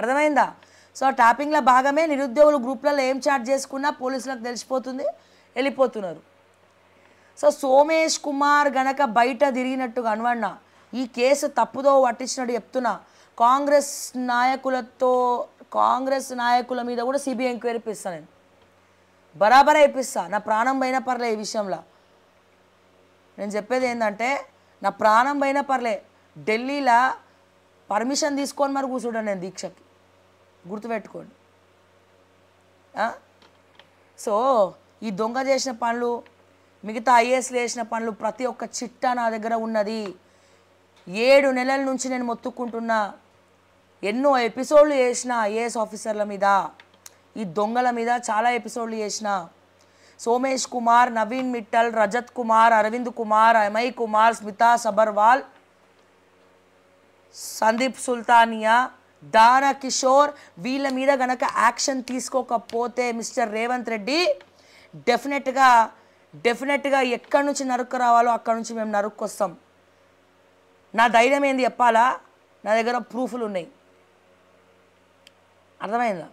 అర్థమైందా సో ట్యాపింగ్ల భాగమే నిరుద్యోగులు గ్రూప్లలో ఏం చాట్ చేసుకున్నా పోలీసులకు తెలిసిపోతుంది వెళ్ళిపోతున్నారు సో సోమేష్ కుమార్ గనక బయట తిరిగినట్టుగా అనువన్న ఈ కేసు తప్పుదో పట్టించినట్టు చెప్తున్నా కాంగ్రెస్ నాయకులతో కాంగ్రెస్ నాయకుల మీద కూడా సిబిఐ ఎంక్వైరీ ఇప్పిస్తాను నేను బరాబర్ ఇప్పిస్తా నా ప్రాణం పైన పర్లే ఈ విషయంలో నేను చెప్పేది ఏంటంటే నా ప్రాణం పైన పర్లే ఢిల్లీలో పర్మిషన్ తీసుకొని మరి కూర్చుంటాను నేను దీక్షకి గుర్తుపెట్టుకోండి సో ఈ దొంగ చేసిన పనులు మిగతా ఐఏఎస్లు చేసిన పనులు ప్రతి ఒక్క చిట్టా నా దగ్గర ఉన్నది ఏడు నెలల నుంచి నేను మొత్తుకుంటున్నా ఎన్నో ఎపిసోడ్లు చేసిన ఐఏఎస్ ఆఫీసర్ల మీద ఈ దొంగల మీద చాలా ఎపిసోడ్లు చేసిన సోమేష్ కుమార్ నవీన్ మిట్టల్ రజత్ కుమార్ అరవింద్ కుమార్ అమై కుమార్ స్మితా సబర్వాల్ సందీప్ సుల్తానియా దానా కిషోర్ వీళ్ళ మీద గనక యాక్షన్ తీసుకోకపోతే మిస్టర్ రేవంత్ రెడ్డి డెఫినెట్గా డెఫినెట్గా ఎక్కడి నుంచి నరుక్కు రావాలో అక్కడి నుంచి మేము నరుక్కొస్తాం నా ధైర్యం ఏంది చెప్పాలా నా దగ్గర ప్రూఫ్లు ఉన్నాయి అర్థమైందా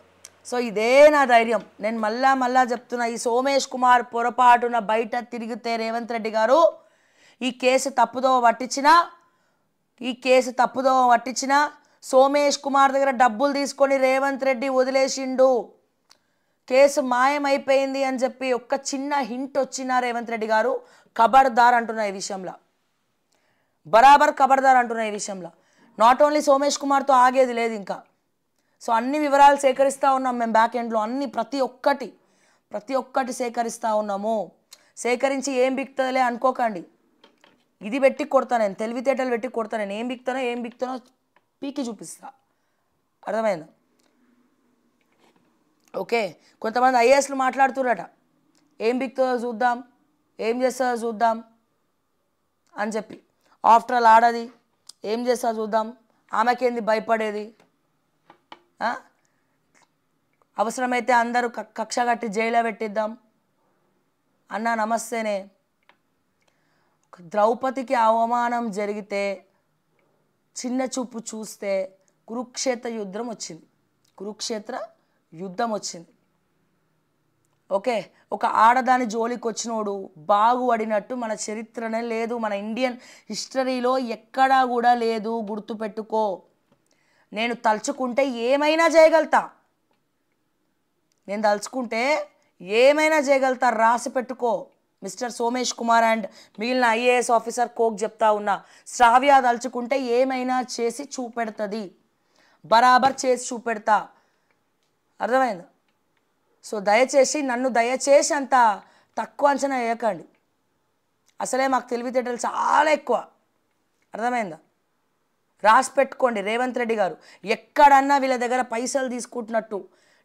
సో ఇదే నా ధైర్యం నేను మళ్ళా మళ్ళా చెప్తున్నా ఈ సోమేష్ కుమార్ పొరపాటున బయట తిరిగితే రేవంత్ రెడ్డి గారు ఈ కేసు తప్పుదోవ పట్టించినా ఈ కేసు తప్పుదోవ పట్టించినా సోమేష్ కుమార్ దగ్గర డబ్బులు తీసుకొని రేవంత్ రెడ్డి వదిలేసిండు కేసు మాయమైపోయింది అని చెప్పి ఒక్క చిన్న హింట్ వచ్చిన రేవంత్ రెడ్డి గారు కబర్దార్ అంటున్నా ఈ విషయంలో బరాబర్ కబర్దార్ అంటున్నా ఈ విషయంలో నాట్ ఓన్లీ సోమేష్ కుమార్తో ఆగేది లేదు ఇంకా సో అన్ని వివరాలు సేకరిస్తూ ఉన్నాం మేము బ్యాక్ ఎండ్లో అన్ని ప్రతి ఒక్కటి ప్రతి ఒక్కటి సేకరిస్తూ ఉన్నాము సేకరించి ఏం బిక్తుందిలే అనుకోకండి ఇది పెట్టి కొడతా నేను తెలివితేటలు పెట్టి కొడతా నేను ఏం బిక్తానో ఏం బిక్తానో పీకి చూపిస్తా అర్థమైందా ఓకే కొంతమంది ఐఏఎస్లు మాట్లాడుతున్నారట ఏం బిక్తుందో చూద్దాం ఏం చేస్తుందో చూద్దాం అని చెప్పి ఆఫ్టర్ ఆల్ ఆడది ఏం చేస్తా చూద్దాం ఆమెకేంది భయపడేది అవసరమైతే అందరూ కక్ష కట్టి జైల్లో పెట్టిద్దాం అన్న నమస్తేనే ద్రౌపదికి అవమానం జరిగితే చిన్న చూపు చూస్తే కురుక్షేత్ర యుద్ధం వచ్చింది కురుక్షేత్ర యుద్ధం వచ్చింది ఓకే ఒక ఆడదాని జోలికి వచ్చినోడు బాగుపడినట్టు మన చరిత్రనే లేదు మన ఇండియన్ హిస్టరీలో ఎక్కడా కూడా లేదు గుర్తుపెట్టుకో నేను తలుచుకుంటే ఏమైనా చేయగలుగుతా నేను తలుచుకుంటే ఏమైనా చేయగలుగుతా రాసి పెట్టుకో మిస్టర్ సోమేష్ కుమార్ అండ్ మిగిలిన ఐఏఎస్ ఆఫీసర్ కోక్ చెప్తా ఉన్నా శ్రావ్య తలుచుకుంటే ఏమైనా చేసి చూపెడుతుంది బరాబర్ చేసి చూపెడతా అర్థమైందా సో దయచేసి నన్ను దయచేసి అంత తక్కువ అంచనా వేయకండి అసలే మాకు తెలివితేటలు చాలా ఎక్కువ అర్థమైందా రాసి పెట్టుకోండి రేవంత్ రెడ్డి గారు ఎక్కడన్నా వీళ్ళ దగ్గర పైసలు తీసుకుంటున్నట్టు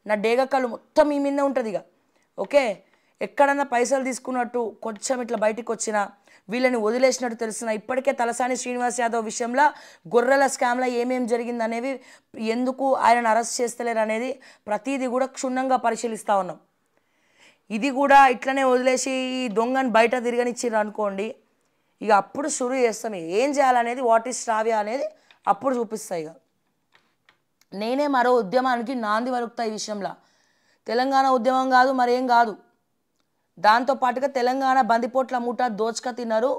నా డేగకాలు మొత్తం మీ మీద ఉంటుంది ఇక ఓకే ఎక్కడన్నా పైసలు తీసుకున్నట్టు కొంచెం ఇట్లా బయటికి వచ్చిన వీళ్ళని వదిలేసినట్టు తెలుస్తున్నా ఇప్పటికే తలసాని శ్రీనివాస్ యాదవ్ విషయంలో గొర్రెల స్కామ్లో ఏమేమి జరిగిందనేవి ఎందుకు ఆయనను అరెస్ట్ చేస్తలేరు అనేది ప్రతిదీ కూడా క్షుణ్ణంగా పరిశీలిస్తూ ఉన్నాం ఇది కూడా ఇట్లనే వదిలేసి ఈ దొంగని బయట తిరగనిచ్చిర్రు అనుకోండి ఇక అప్పుడు షురు చేస్తాం ఏం చేయాలనేది వాట్ ఈస్ ట్రావ్య అనేది అప్పుడు చూపిస్తాయి ఇక నేనే మరో ఉద్యమానికి నాంది వరుకుతాయి ఈ విషయంలో తెలంగాణ ఉద్యమం కాదు మరేం కాదు దాంతో పాటుగా తెలంగాణ బందిపోట్ల ముఠా దోచక తిన్నారు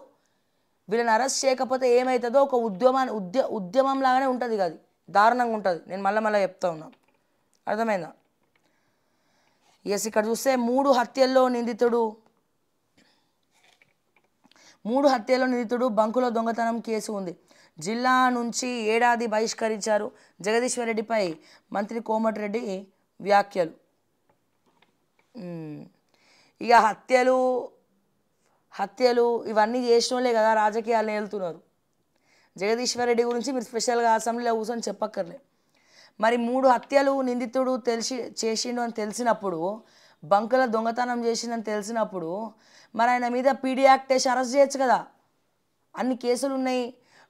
వీళ్ళని అరెస్ట్ చేయకపోతే ఏమవుతుందో ఒక ఉద్యమాన్ని ఉద్య ఉద్యమం లాగానే ఉంటుంది అది దారుణంగా ఉంటుంది నేను మళ్ళీ మళ్ళీ చెప్తా ఉన్నా అర్థమైందా ఎస్ ఇక్కడ చూస్తే మూడు హత్యల్లో నిందితుడు మూడు హత్యల్లో నిందితుడు బంకులో దొంగతనం కేసు ఉంది జిల్లా నుంచి ఏడాది బహిష్కరించారు జగదీశ్వర్ రెడ్డిపై మంత్రి కోమటిరెడ్డి వ్యాఖ్యలు ఇక హత్యలు హత్యలు ఇవన్నీ చేసిన వాళ్ళే కదా రాజకీయాలు వెళ్తున్నారు రెడ్డి గురించి మీరు స్పెషల్గా అసెంబ్లీలో కూర్చొని చెప్పక్కర్లే మరి మూడు హత్యలు నిందితుడు తెలిసి చేసిండు అని తెలిసినప్పుడు బంకుల దొంగతనం చేసిందని తెలిసినప్పుడు మరి ఆయన మీద పీడీ యాక్ట్ వేసి అరెస్ట్ చేయొచ్చు కదా అన్ని కేసులు ఉన్నాయి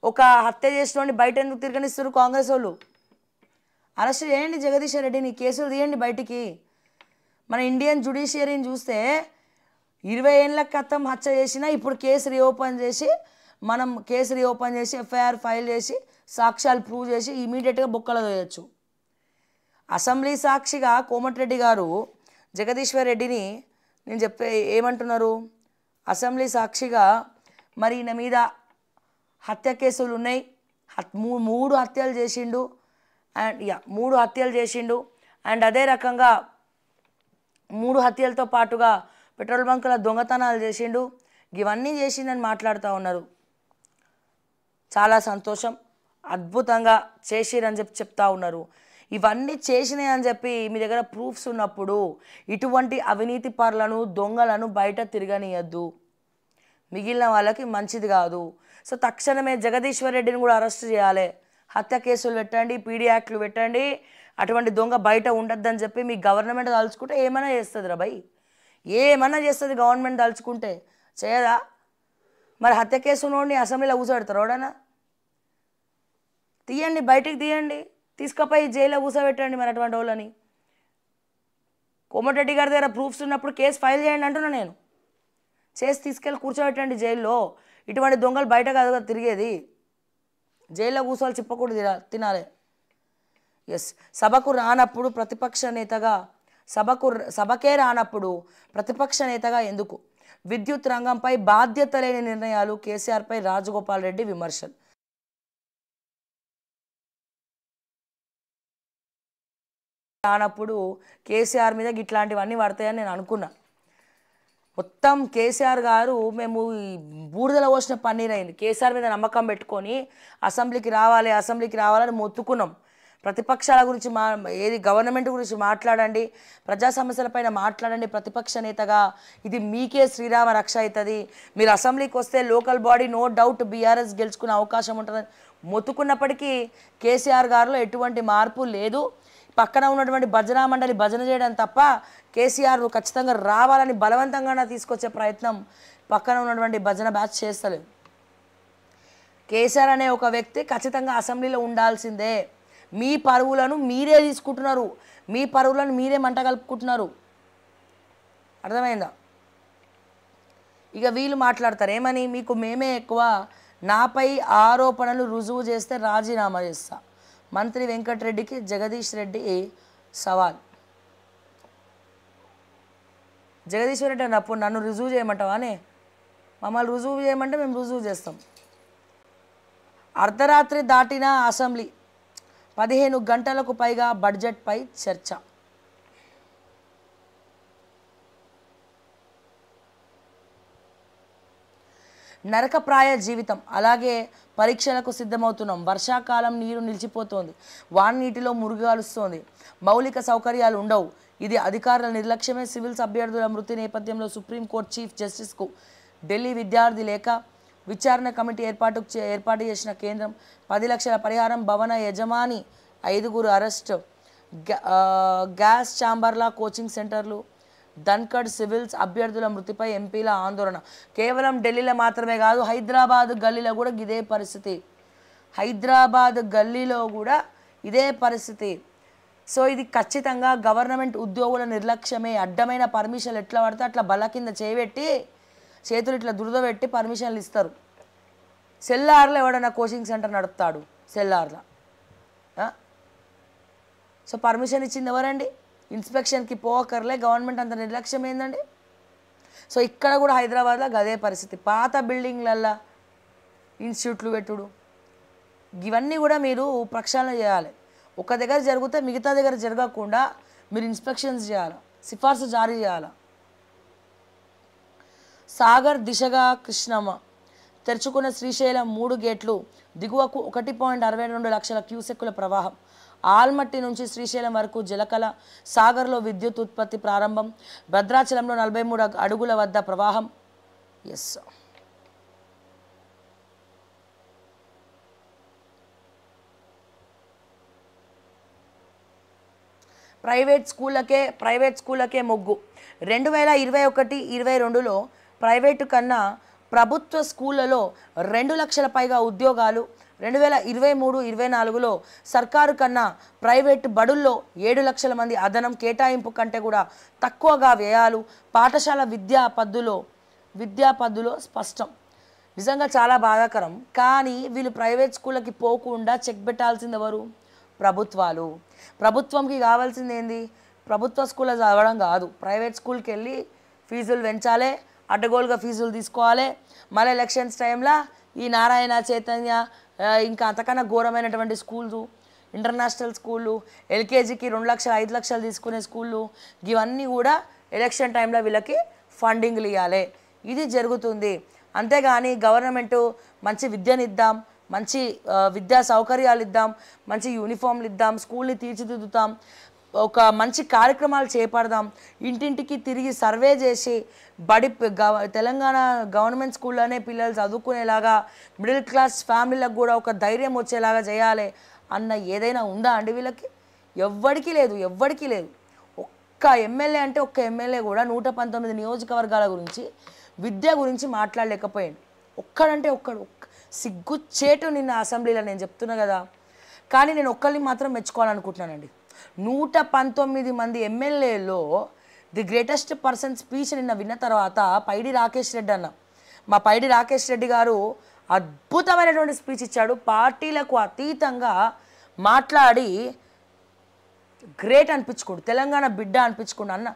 ఒక హత్య చేసినోడిని బయట ఎందుకు తిరగనిస్తారు కాంగ్రెస్ వాళ్ళు అరెస్ట్ చేయండి జగదీశ్వర్ రెడ్డిని కేసులు తీయండి బయటికి మన ఇండియన్ జుడిషియరీని చూస్తే ఇరవై ఏళ్ళ క్రితం హత్య చేసినా ఇప్పుడు కేసు రీఓపెన్ చేసి మనం కేసు రీఓపెన్ చేసి ఎఫ్ఐఆర్ ఫైల్ చేసి సాక్ష్యాలు ప్రూవ్ చేసి ఇమీడియట్గా బుక్కలు వేయచ్చు అసెంబ్లీ సాక్షిగా కోమటిరెడ్డి గారు జగదీశ్వర్ రెడ్డిని నేను చెప్పే ఏమంటున్నారు అసెంబ్లీ సాక్షిగా మరి ఈయన మీద హత్య కేసులు ఉన్నాయి మూడు హత్యలు చేసిండు అండ్ యా మూడు హత్యలు చేసిండు అండ్ అదే రకంగా మూడు హత్యలతో పాటుగా పెట్రోల్ బంకుల దొంగతనాలు చేసిండు ఇవన్నీ చేసిండని మాట్లాడుతూ ఉన్నారు చాలా సంతోషం అద్భుతంగా చేసిరని చెప్పి చెప్తా ఉన్నారు ఇవన్నీ చేసినాయి అని చెప్పి మీ దగ్గర ప్రూఫ్స్ ఉన్నప్పుడు ఇటువంటి అవినీతి పనులను దొంగలను బయట తిరగనియద్దు మిగిలిన వాళ్ళకి మంచిది కాదు సో తక్షణమే జగదీశ్వర్ రెడ్డిని కూడా అరెస్ట్ చేయాలి హత్య కేసులు పెట్టండి పీడీ యాక్ట్లు పెట్టండి అటువంటి దొంగ బయట ఉండద్దని చెప్పి మీ గవర్నమెంట్ తలుచుకుంటే ఏమైనా చేస్తుంది రా భయ్ ఏమైనా చేస్తుంది గవర్నమెంట్ తలుచుకుంటే చేయదా మరి హత్య కేసు కేసులోని అసెంబ్లీలో కూర్చోబెడతారు ఎవడన్నా తీయండి బయటికి తీయండి తీసుకపోయి జైల్లో కూర్చోబెట్టండి మరి అటువంటి వాళ్ళని కోమటిరెడ్డి గారి దగ్గర ప్రూఫ్స్ ఉన్నప్పుడు కేసు ఫైల్ చేయండి అంటున్నా నేను చేసి తీసుకెళ్ళి కూర్చోబెట్టండి జైల్లో ఇటువంటి దొంగలు బయట కాదు తిరిగేది జైల్లో కూర్చోవాలి చిప్పకూడదు తినాలి ఎస్ సభకు రానప్పుడు ప్రతిపక్ష నేతగా సభకు సభకే రానప్పుడు ప్రతిపక్ష నేతగా ఎందుకు విద్యుత్ రంగంపై బాధ్యత లేని నిర్ణయాలు కేసీఆర్పై రాజగోపాల్ రెడ్డి విమర్శలు రానప్పుడు కేసీఆర్ మీద ఇట్లాంటివన్నీ పడతాయని నేను అనుకున్నా మొత్తం కేసీఆర్ గారు మేము బూడిదల పోసిన పన్నీర్ అయింది కేసీఆర్ మీద నమ్మకం పెట్టుకొని అసెంబ్లీకి రావాలి అసెంబ్లీకి రావాలని మొత్తుకున్నాం ప్రతిపక్షాల గురించి మా ఏది గవర్నమెంట్ గురించి మాట్లాడండి ప్రజా సమస్యలపైన మాట్లాడండి ప్రతిపక్ష నేతగా ఇది మీకే శ్రీరామ రక్ష అవుతుంది మీరు అసెంబ్లీకి వస్తే local body no doubt BRS గెలుచుకునే అవకాశం ఉంటుందని మొత్తుకున్నప్పటికీ కేసీఆర్ గారిలో ఎటువంటి మార్పు లేదు పక్కన ఉన్నటువంటి భజనా మండలి భజన చేయడం తప్ప కేసీఆర్ ఖచ్చితంగా రావాలని బలవంతంగా తీసుకొచ్చే ప్రయత్నం పక్కన ఉన్నటువంటి భజన బ్యాచ్ చేస్తలేదు కేసీఆర్ అనే ఒక వ్యక్తి ఖచ్చితంగా అసెంబ్లీలో ఉండాల్సిందే మీ పరువులను మీరే తీసుకుంటున్నారు మీ పరువులను మీరే మంట కలుపుకుంటున్నారు అర్థమైందా ఇక వీళ్ళు మాట్లాడతారు ఏమని మీకు మేమే ఎక్కువ నాపై ఆరోపణలు రుజువు చేస్తే రాజీనామా చేస్తా మంత్రి వెంకటరెడ్డికి జగదీష్ రెడ్డి సవాల్ జగదీష్ రెడ్డి అప్పుడు నన్ను రుజువు చేయమంటావానే మమ్మల్ని రుజువు చేయమంటే మేము రుజువు చేస్తాం అర్ధరాత్రి దాటిన అసెంబ్లీ పదిహేను గంటలకు పైగా బడ్జెట్పై చర్చ నరకప్రాయ జీవితం అలాగే పరీక్షలకు సిద్ధమవుతున్నాం వర్షాకాలం నీరు నిలిచిపోతోంది నీటిలో మురుగాలుస్తోంది మౌలిక సౌకర్యాలు ఉండవు ఇది అధికారుల నిర్లక్ష్యమే సివిల్స్ అభ్యర్థుల మృతి నేపథ్యంలో సుప్రీంకోర్టు చీఫ్ జస్టిస్కు ఢిల్లీ విద్యార్థి లేఖ విచారణ కమిటీ ఏర్పాటు ఏర్పాటు చేసిన కేంద్రం పది లక్షల పరిహారం భవన యజమాని ఐదుగురు అరెస్ట్ గ్యాస్ ఛాంబర్లా కోచింగ్ సెంటర్లు ధన్కడ్ సివిల్స్ అభ్యర్థుల మృతిపై ఎంపీల ఆందోళన కేవలం ఢిల్లీలో మాత్రమే కాదు హైదరాబాద్ గల్లీలో కూడా ఇదే పరిస్థితి హైదరాబాద్ గల్లీలో కూడా ఇదే పరిస్థితి సో ఇది ఖచ్చితంగా గవర్నమెంట్ ఉద్యోగుల నిర్లక్ష్యమే అడ్డమైన పర్మిషన్లు ఎట్లా పడితే అట్లా బల కింద చేపెట్టి చేతులు ఇట్లా దురద పెట్టి పర్మిషన్లు ఇస్తారు సెల్లార్లో ఎవడన్నా కోచింగ్ సెంటర్ నడుపుతాడు సెల్లార్లో సో పర్మిషన్ ఇచ్చింది ఎవరండి ఇన్స్పెక్షన్కి పోకర్లే గవర్నమెంట్ అంత నిర్లక్ష్యం ఏందండి సో ఇక్కడ కూడా హైదరాబాద్లో అదే పరిస్థితి పాత బిల్డింగ్లల్లో ఇన్స్టిట్యూట్లు పెట్టుడు ఇవన్నీ కూడా మీరు ప్రక్షాళన చేయాలి ఒక దగ్గర జరిగితే మిగతా దగ్గర జరగకుండా మీరు ఇన్స్పెక్షన్స్ చేయాలి సిఫార్సు జారీ చేయాలి సాగర్ దిశగా కృష్ణమ్మ తెరుచుకున్న శ్రీశైలం మూడు గేట్లు దిగువకు ఒకటి పాయింట్ అరవై రెండు లక్షల క్యూసెక్కుల ప్రవాహం ఆల్మట్టి నుంచి శ్రీశైలం వరకు జలకల సాగర్లో విద్యుత్ ఉత్పత్తి ప్రారంభం భద్రాచలంలో నలభై మూడు అడుగుల వద్ద ప్రవాహం ఎస్ ప్రైవేట్ స్కూళ్ళకే ప్రైవేట్ స్కూళ్ళకే మొగ్గు రెండు వేల ఇరవై ఒకటి ఇరవై రెండులో ప్రైవేటు కన్నా ప్రభుత్వ స్కూళ్ళలో రెండు లక్షల పైగా ఉద్యోగాలు రెండు వేల ఇరవై మూడు ఇరవై నాలుగులో సర్కారు కన్నా ప్రైవేటు బడుల్లో ఏడు లక్షల మంది అదనం కేటాయింపు కంటే కూడా తక్కువగా వ్యయాలు పాఠశాల విద్యా పద్ధులో విద్యా పద్ధులో స్పష్టం నిజంగా చాలా బాధాకరం కానీ వీళ్ళు ప్రైవేట్ స్కూళ్ళకి పోకుండా చెక్ పెట్టాల్సింది ఎవరు ప్రభుత్వాలు ప్రభుత్వంకి కావాల్సింది ఏంది ప్రభుత్వ స్కూల్లో చదవడం కాదు ప్రైవేట్ స్కూల్కి వెళ్ళి ఫీజులు పెంచాలి అడ్డగోలుగా ఫీజులు తీసుకోవాలి మళ్ళీ ఎలక్షన్స్ టైంలో ఈ నారాయణ చైతన్య ఇంకా అంతకన్నా ఘోరమైనటువంటి స్కూల్స్ ఇంటర్నేషనల్ స్కూళ్ళు ఎల్కేజీకి రెండు లక్షలు ఐదు లక్షలు తీసుకునే స్కూళ్ళు ఇవన్నీ కూడా ఎలక్షన్ టైంలో వీళ్ళకి ఫండింగ్లు ఇవ్వాలి ఇది జరుగుతుంది అంతేగాని గవర్నమెంటు మంచి విద్యనిద్దాం మంచి విద్యా సౌకర్యాలు ఇద్దాం మంచి యూనిఫామ్లు ఇద్దాం స్కూల్ని తీర్చిదిద్దుతాం ఒక మంచి కార్యక్రమాలు చేపడదాం ఇంటింటికి తిరిగి సర్వే చేసి బడి గవ తెలంగాణ గవర్నమెంట్ స్కూల్లోనే పిల్లలు చదువుకునేలాగా మిడిల్ క్లాస్ ఫ్యామిలీలకు కూడా ఒక ధైర్యం వచ్చేలాగా చేయాలి అన్న ఏదైనా ఉందా అండి వీళ్ళకి ఎవ్వడికి లేదు ఎవ్వడికి లేదు ఒక్క ఎమ్మెల్యే అంటే ఒక్క ఎమ్మెల్యే కూడా నూట పంతొమ్మిది నియోజకవర్గాల గురించి విద్య గురించి మాట్లాడలేకపోయాడు ఒక్కడంటే ఒక్కడు సిగ్గుచ్చేటు నిన్న అసెంబ్లీలో నేను చెప్తున్నా కదా కానీ నేను ఒక్కరిని మాత్రం మెచ్చుకోవాలనుకుంటున్నానండి నూట పంతొమ్మిది మంది ఎమ్మెల్యేలో ది గ్రేటెస్ట్ పర్సన్ స్పీచ్ నిన్న విన్న తర్వాత పైడి రాకేష్ రెడ్డి అన్న మా పైడి రాకేష్ రెడ్డి గారు అద్భుతమైనటువంటి స్పీచ్ ఇచ్చాడు పార్టీలకు అతీతంగా మాట్లాడి గ్రేట్ అనిపించుకోడు తెలంగాణ బిడ్డ అనిపించుకోండి అన్న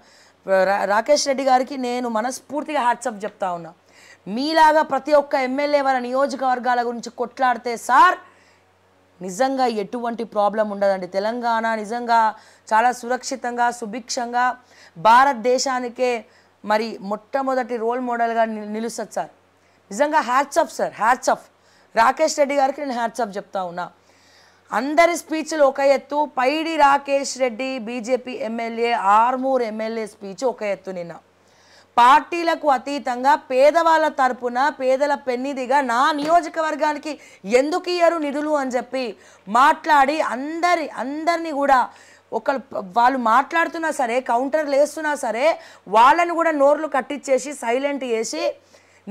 రాకేష్ రెడ్డి గారికి నేను మనస్ఫూర్తిగా హ్యాట్సప్ చెప్తా ఉన్నా మీలాగా ప్రతి ఒక్క ఎమ్మెల్యే వాళ్ళ నియోజకవర్గాల గురించి కొట్లాడితే సార్ నిజంగా ఎటువంటి ప్రాబ్లం ఉండదండి తెలంగాణ నిజంగా చాలా సురక్షితంగా సుభిక్షంగా భారతదేశానికే మరి మొట్టమొదటి రోల్ మోడల్గా నిలుస్తుంది సార్ నిజంగా hats off sir hats off Rakesh Reddy గారికి నేను హ్యాట్స్ ఆఫ్ చెప్తా ఉన్నా అందరి స్పీచ్లు ఒక ఎత్తు Paidi Rakesh Reddy BJP MLA Armoor MLA speech ఒక ఎత్తు నిన్న పార్టీలకు అతీతంగా పేదవాళ్ళ తరపున పేదల పెన్నిదిగా నా నియోజకవర్గానికి ఎందుకు ఇయ్యరు నిధులు అని చెప్పి మాట్లాడి అందరి అందరినీ కూడా ఒకళ్ళు వాళ్ళు మాట్లాడుతున్నా సరే కౌంటర్లు వేస్తున్నా సరే వాళ్ళని కూడా నోర్లు కట్టించేసి సైలెంట్ చేసి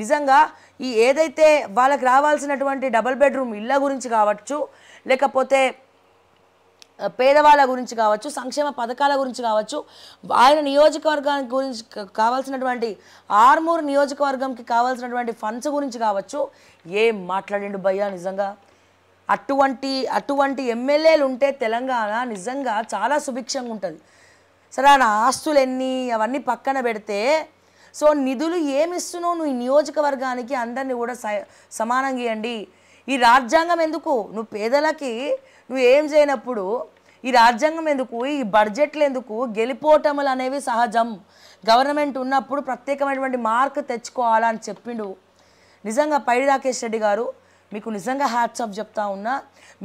నిజంగా ఈ ఏదైతే వాళ్ళకి రావాల్సినటువంటి డబల్ బెడ్రూమ్ ఇళ్ళ గురించి కావచ్చు లేకపోతే పేదవాళ్ళ గురించి కావచ్చు సంక్షేమ పథకాల గురించి కావచ్చు ఆయన నియోజకవర్గానికి గురించి కావాల్సినటువంటి ఆర్మూర్ నియోజకవర్గంకి కావాల్సినటువంటి ఫండ్స్ గురించి కావచ్చు ఏం మాట్లాడిండు భయ్యా నిజంగా అటువంటి అటువంటి ఎమ్మెల్యేలు ఉంటే తెలంగాణ నిజంగా చాలా సుభిక్షంగా ఉంటుంది సరే ఆయన ఆస్తులు ఎన్ని అవన్నీ పక్కన పెడితే సో నిధులు ఏమి ఇస్తున్నావు నువ్వు ఈ నియోజకవర్గానికి అందరినీ కూడా సమానంగా ఇవ్వండి ఈ రాజ్యాంగం ఎందుకు నువ్వు పేదలకి నువ్వు ఏం చేయనప్పుడు ఈ రాజ్యాంగం ఎందుకు ఈ బడ్జెట్లు ఎందుకు గెలిపోటములు అనేవి సహజం గవర్నమెంట్ ఉన్నప్పుడు ప్రత్యేకమైనటువంటి మార్క్ తెచ్చుకోవాలని చెప్పిండు నిజంగా పైడి రాకేష్ రెడ్డి గారు మీకు నిజంగా హ్యాట్స్ ఆఫ్ చెప్తా ఉన్నా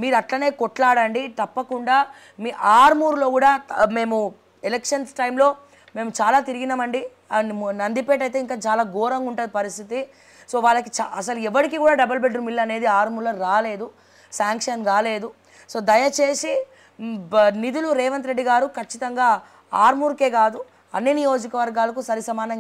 మీరు అట్లనే కొట్లాడండి తప్పకుండా మీ ఆర్మూర్లో కూడా మేము ఎలక్షన్స్ టైంలో మేము చాలా తిరిగినామండి అండ్ నందిపేట అయితే ఇంకా చాలా ఘోరంగా ఉంటుంది పరిస్థితి సో వాళ్ళకి అసలు ఎవరికి కూడా డబుల్ బెడ్రూమ్ ఇల్లు అనేది ఆర్మూర్లో రాలేదు శాంక్షన్ కాలేదు సో దయచేసి నిధులు రేవంత్ రెడ్డి గారు ఖచ్చితంగా ఆర్మూర్కే కాదు అన్ని నియోజకవర్గాలకు సరిసమానం